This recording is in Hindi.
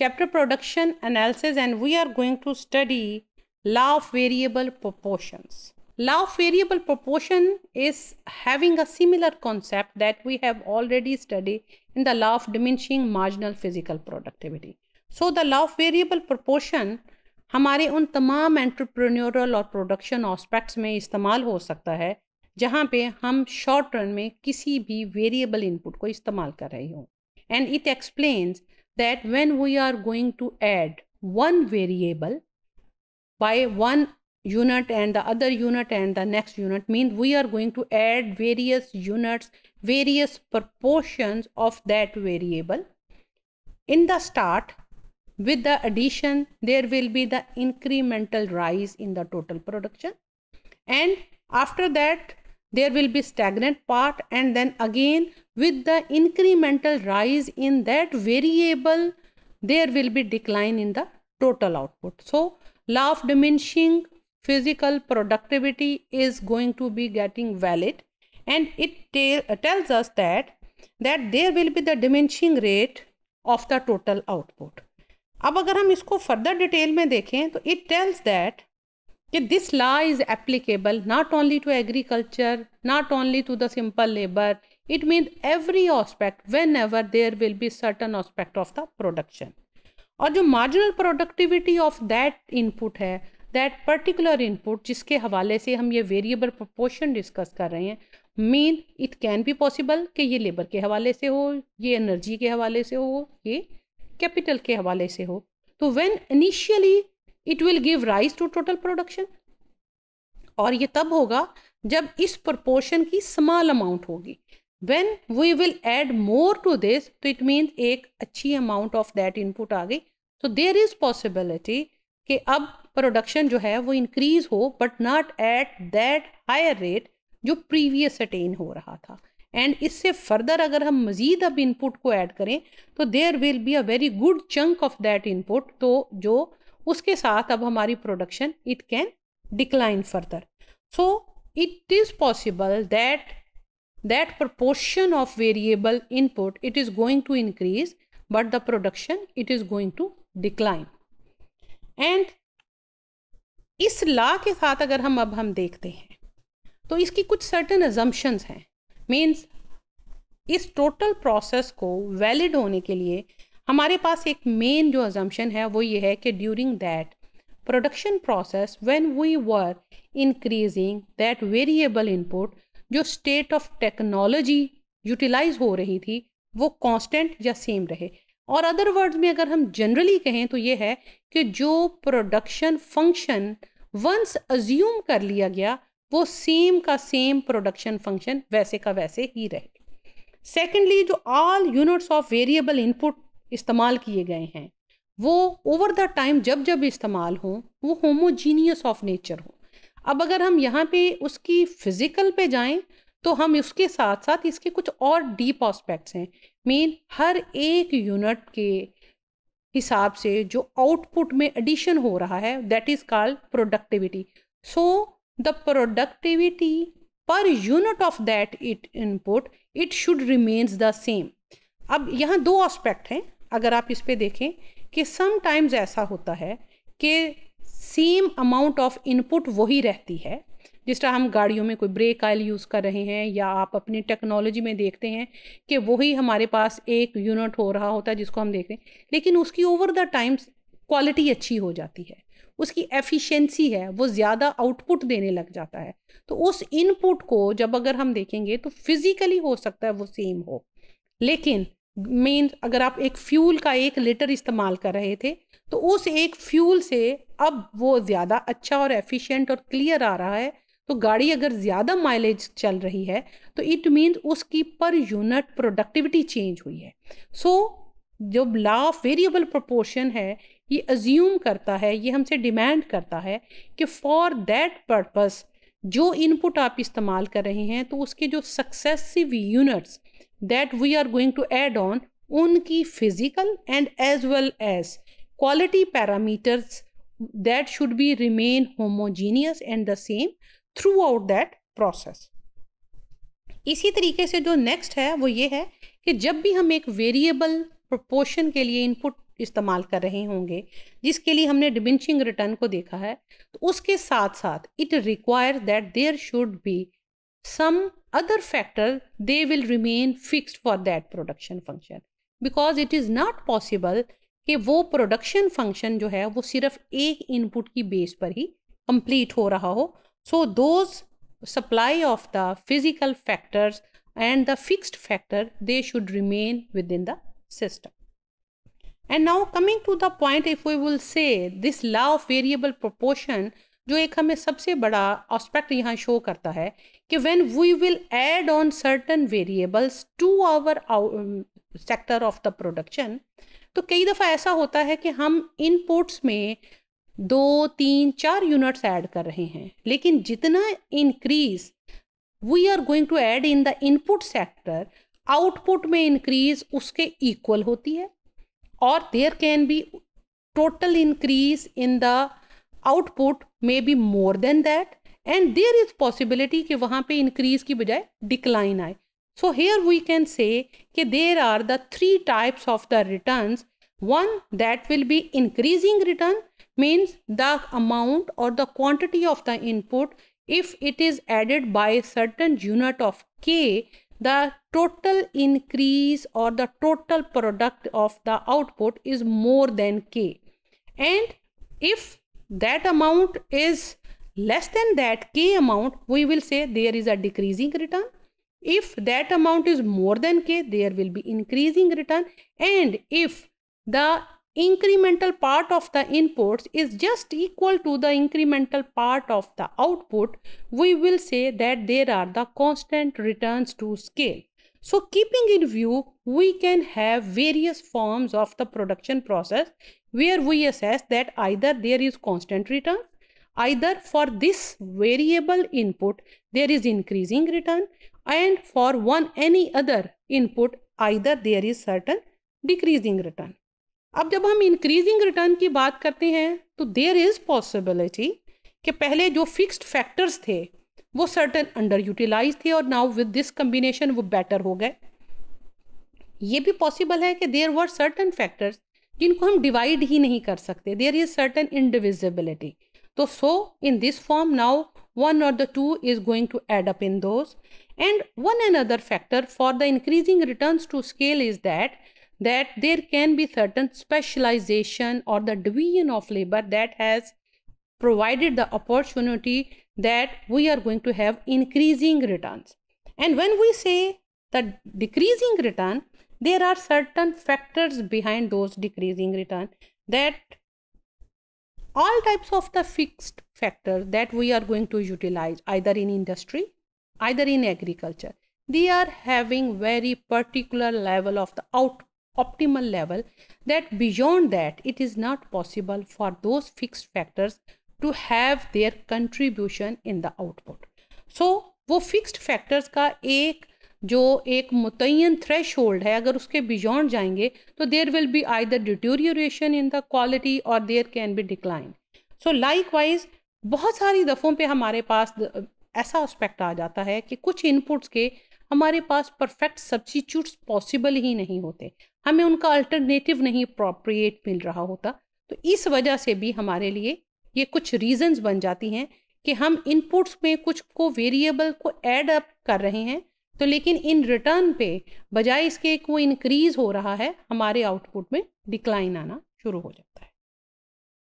chapter production analysis and we are going to study law of variable proportions. Law of variable proportion is having a similar concept that we have already studied in the law of diminishing marginal physical productivity. So the law of variable proportion हमारे उन तमाम एंटरप्रेन्योरल और प्रोडक्शन ऑस्पेक्ट्स में इस्तेमाल हो सकता है जहाँ पे हम शॉर्ट रन में किसी भी वेरिएबल इनपुट को इस्तेमाल कर रहे हों and it explains that when we are going to add one variable by one unit and the other unit and the next unit means we are going to add various units various proportions of that variable in the start with the addition there will be the incremental rise in the total production and after that there will be stagnant part and then again with the incremental rise in that variable there will be decline in the total output. So law of diminishing physical productivity is going to be getting valid and it tells us that that there will be the diminishing rate of the total output. अब अगर हम इसको फर्दर डिटेल में देखें तो it tells that. कि this law is applicable not only to agriculture not only to the simple labour it mean every aspect whenever there will be certain aspect of the production और जो marginal productivity of that input है दैट पर्टिकुलर इनपुट जिसके हवाले से हम ये वेरिएबल प्रपोर्शन डिस्कस कर रहे हैं mean it can be possible कि ये लेबर के हवाले से हो ये एनर्जी के हवाले से हो ये कैपिटल के हवाले से हो तो when initially it will give rise to total production और ये तब होगा जब इस प्रपोर्शन की स्मॉल अमाउंट होगी when we will add more to this तो इट मीन एक अच्छी अमाउंट ऑफ दैट इनपुट आ गई तो देर इज़ पॉसिबिलिटी कि अब प्रोडक्शन जो है वो इंक्रीज हो but not at that higher rate जो प्रीवियस अटेन हो रहा था एंड इससे फर्दर अगर हम मज़ीद अब इनपुट को ऐड करें तो there will be a very good chunk of that input तो जो उसके साथ अब हमारी production it can decline further so it is possible that that proportion of variable input it is going to increase but the production it is going to decline and इस ला के साथ अगर हम अब हम देखते हैं तो इसकी कुछ सर्टन अजम्पन्स हैं मीन्स इस टोटल प्रोसेस को वैलिड होने के लिए हमारे पास एक मेन जो अजम्पन है वो ये है कि during that production process when we were increasing that variable input जो स्टेट ऑफ टेक्नोलॉजी यूटिलाइज हो रही थी वो कांस्टेंट या सेम रहे और अदर वर्ड्स में अगर हम जनरली कहें तो ये है कि जो प्रोडक्शन फंक्शन वंस अज्यूम कर लिया गया वो सेम का सेम प्रोडक्शन फंक्शन वैसे का वैसे ही रहे सेकेंडली जो all units of variable input इस्तेमाल किए गए हैं वो ओवर द टाइम जब जब इस्तेमाल हों वो होमोजीनियस ऑफ नेचर हो अब अगर हम यहाँ पे उसकी फिज़िकल पे जाएं तो हम उसके साथ साथ इसके कुछ और डीप ऑस्पेक्ट्स हैं मेन हर एक यूनिट के हिसाब से जो आउटपुट में एडिशन हो रहा है that is called productivity so the productivity per unit of that it input it should remains the same अब यहाँ दो ऑस्पेक्ट हैं अगर आप इस पर देखें कि समटाइम्स ऐसा होता है कि सेम अमाउंट ऑफ इनपुट वही रहती है जिस तरह हम गाड़ियों में कोई ब्रेक आयल यूज़ कर रहे हैं या आप अपनी टेक्नोलॉजी में देखते हैं कि वही हमारे पास एक यूनिट हो रहा होता है जिसको हम देख रहे हैं लेकिन उसकी ओवर द टाइम्स क्वालिटी अच्छी हो जाती है उसकी एफिशिएंसी है वो ज़्यादा आउटपुट देने लग जाता है तो उस इनपुट को जब अगर हम देखेंगे तो फिज़िकली हो सकता है वो सेम हो लेकिन मेन अगर आप एक फ्यूल का एक लीटर इस्तेमाल कर रहे थे तो उस एक फ्यूल से अब वो ज़्यादा अच्छा और एफिशिएंट और क्लियर आ रहा है तो गाड़ी अगर ज़्यादा माइलेज चल रही है तो इट मीन्स उसकी पर यूनिट प्रोडक्टिविटी चेंज हुई है सो so, जो ला ऑफ वेरिएबल प्रोपोर्शन है ये अज्यूम करता है ये हमसे डिमांड करता है कि फॉर दैट पर्पस जो इनपुट आप इस्तेमाल कर रहे हैं तो उसके जो successive units that we are going to add on उनकी physical and as well as quality parameters that should be remain homogeneous and the same throughout that process इसी तरीके से जो नेक्स्ट है वो ये है कि जब भी हम एक वेरिएबल प्रपोशन के लिए इनपुट इस्तेमाल कर रहे होंगे जिसके लिए हमने डिबिंचिंग रिटर्न को देखा है तो उसके साथ साथ it require that there should be some other factors they will remain fixed for that production function because it is not possible कि वो production function, जो है वो सिर्फ एक input की base पर ही complete हो रहा हो so those supply of the physical factors and the fixed factor they should remain within the system and now coming to the point if we will say this law of variable proportion जो एक हमें सबसे बड़ा ऑस्पेक्ट यहाँ शो करता है कि when we will add on certain variables to our sector of the production तो कई दफ़ा ऐसा होता है कि हम इनपुट्स में दो तीन चार यूनिट्स ऐड कर रहे हैं लेकिन जितना increase we are going to add in the input sector output में इंक्रीज उसके इक्वल होती है और there can be total increase in the output may be more than that and there is possibility कि वहाँ पे इंक्रीज की बजाय डिक्लाइन आए so here we can say कि there are the three types of the return one that will be increasing return means the amount or the quantity of the input if it is added by a certain unit of k the total increase or the total product of the output is more than k and if that amount is less than that k amount, we will say there is a decreasing return. If that amount is more than k, there will be increasing return. And if the incremental part of the inputs is just equal to the incremental part of the output, we will say that there are the constant returns to scale. So keeping in view, we can have various forms of the production process where we assess that either there is constant return, either for this variable input there is increasing return and for one any other input either there is certain decreasing return. अब जब हम इंक्रीजिंग रिटर्न की बात करते हैं तो देर इज़ पॉसिबिलिटी कि पहले जो फिक्स्ड फैक्टर्स थे वो सर्टन अंडर यूटिलाइज थे और नाउ विद दिस कम्बिनेशन वो बेटर हो गए ये भी पॉसिबल है कि देर वर सर्टन फैक्टर्स जिनको हम डिवाइड ही नहीं कर सकते देयर इज सर्टन इंडिविजिबिलिटी तो so in this form now one और the two is going to add up in those and one and other factor for the increasing return to scale is that that there can be certain specialisation और the division of labour that has provided the opportunity that we are going to have increasing return and when we say that decreasing return there are certain factors behind those decreasing return that all types of the fixed factors that we are going to utilize either in industry either in agriculture they are having very particular level of the out optimal level that beyond that it is not possible for those fixed factors to have their contribution in the output so वो fixed factors का एक जो एक मुतन थ्रेश होल्ड है अगर उसके बिजॉन्ड जाएंगे तो there will be I the deterioration in the quality और there can be decline so likewise बहुत सारी दफ़ों पे हमारे पास ऐसा एस्पेक्ट आ जाता है कि कुछ इनपुट्स के हमारे पास परफेक्ट सब्सिट्यूट्स पॉसिबल ही नहीं होते हमें उनका अल्टरनेटिव नहीं प्रोप्रिएट मिल रहा होता तो इस वजह से भी हमारे लिए ये कुछ रीजंस बन जाती हैं कि हम इनपुट्स में कुछ को वेरिएबल को ऐड अप कर रहे हैं तो लेकिन इन रिटर्न पे बजाय इसके एक वो इंक्रीज हो रहा है हमारे आउटपुट में डिक्लाइन आना शुरू हो जाता है